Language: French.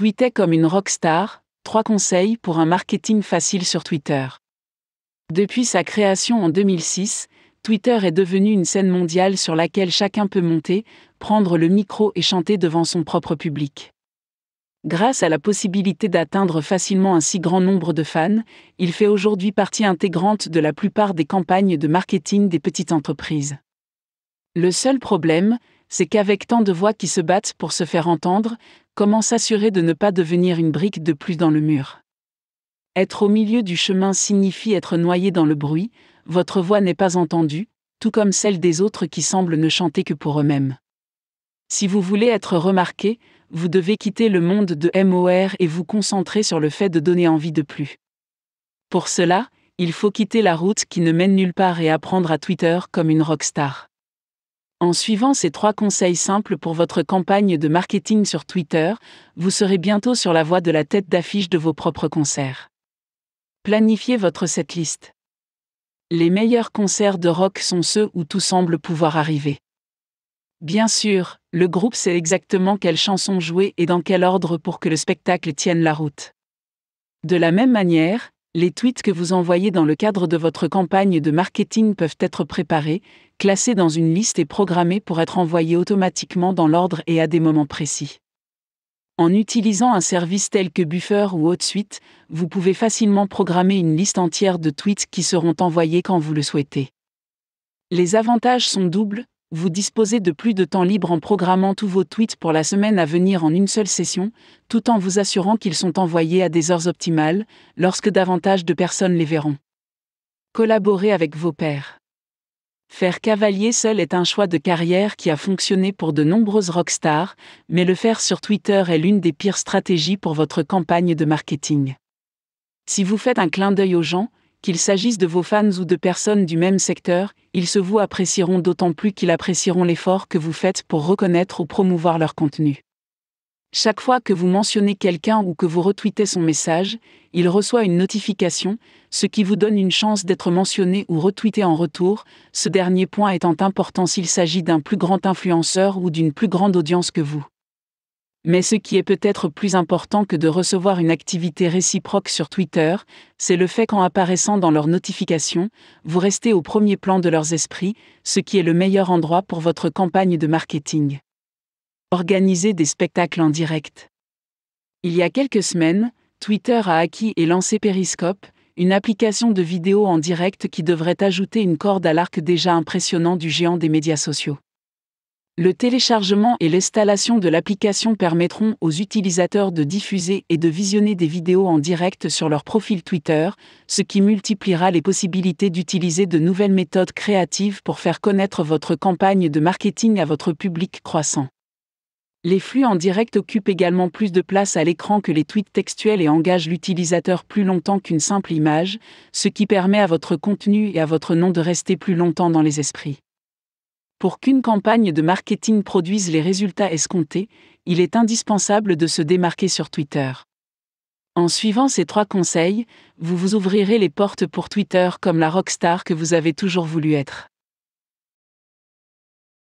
tweetait comme une rockstar, trois conseils pour un marketing facile sur Twitter. Depuis sa création en 2006, Twitter est devenu une scène mondiale sur laquelle chacun peut monter, prendre le micro et chanter devant son propre public. Grâce à la possibilité d'atteindre facilement un si grand nombre de fans, il fait aujourd'hui partie intégrante de la plupart des campagnes de marketing des petites entreprises. Le seul problème, c'est qu'avec tant de voix qui se battent pour se faire entendre, comment s'assurer de ne pas devenir une brique de plus dans le mur Être au milieu du chemin signifie être noyé dans le bruit, votre voix n'est pas entendue, tout comme celle des autres qui semblent ne chanter que pour eux-mêmes. Si vous voulez être remarqué, vous devez quitter le monde de MOR et vous concentrer sur le fait de donner envie de plus. Pour cela, il faut quitter la route qui ne mène nulle part et apprendre à Twitter comme une rockstar. En suivant ces trois conseils simples pour votre campagne de marketing sur Twitter, vous serez bientôt sur la voie de la tête d'affiche de vos propres concerts. Planifiez votre setlist. Les meilleurs concerts de rock sont ceux où tout semble pouvoir arriver. Bien sûr, le groupe sait exactement quelles chansons jouer et dans quel ordre pour que le spectacle tienne la route. De la même manière, les tweets que vous envoyez dans le cadre de votre campagne de marketing peuvent être préparés, classés dans une liste et programmés pour être envoyés automatiquement dans l'ordre et à des moments précis. En utilisant un service tel que Buffer ou Suite, vous pouvez facilement programmer une liste entière de tweets qui seront envoyés quand vous le souhaitez. Les avantages sont doubles, vous disposez de plus de temps libre en programmant tous vos tweets pour la semaine à venir en une seule session, tout en vous assurant qu'ils sont envoyés à des heures optimales, lorsque davantage de personnes les verront. Collaborer avec vos pairs. Faire cavalier seul est un choix de carrière qui a fonctionné pour de nombreuses rockstars, mais le faire sur Twitter est l'une des pires stratégies pour votre campagne de marketing. Si vous faites un clin d'œil aux gens, qu'il s'agisse de vos fans ou de personnes du même secteur, ils se vous apprécieront d'autant plus qu'ils apprécieront l'effort que vous faites pour reconnaître ou promouvoir leur contenu. Chaque fois que vous mentionnez quelqu'un ou que vous retweetez son message, il reçoit une notification, ce qui vous donne une chance d'être mentionné ou retweeté en retour, ce dernier point étant important s'il s'agit d'un plus grand influenceur ou d'une plus grande audience que vous. Mais ce qui est peut-être plus important que de recevoir une activité réciproque sur Twitter, c'est le fait qu'en apparaissant dans leurs notifications, vous restez au premier plan de leurs esprits, ce qui est le meilleur endroit pour votre campagne de marketing. Organiser des spectacles en direct. Il y a quelques semaines, Twitter a acquis et lancé Periscope, une application de vidéo en direct qui devrait ajouter une corde à l'arc déjà impressionnant du géant des médias sociaux. Le téléchargement et l'installation de l'application permettront aux utilisateurs de diffuser et de visionner des vidéos en direct sur leur profil Twitter, ce qui multipliera les possibilités d'utiliser de nouvelles méthodes créatives pour faire connaître votre campagne de marketing à votre public croissant. Les flux en direct occupent également plus de place à l'écran que les tweets textuels et engagent l'utilisateur plus longtemps qu'une simple image, ce qui permet à votre contenu et à votre nom de rester plus longtemps dans les esprits. Pour qu'une campagne de marketing produise les résultats escomptés, il est indispensable de se démarquer sur Twitter. En suivant ces trois conseils, vous vous ouvrirez les portes pour Twitter comme la rockstar que vous avez toujours voulu être.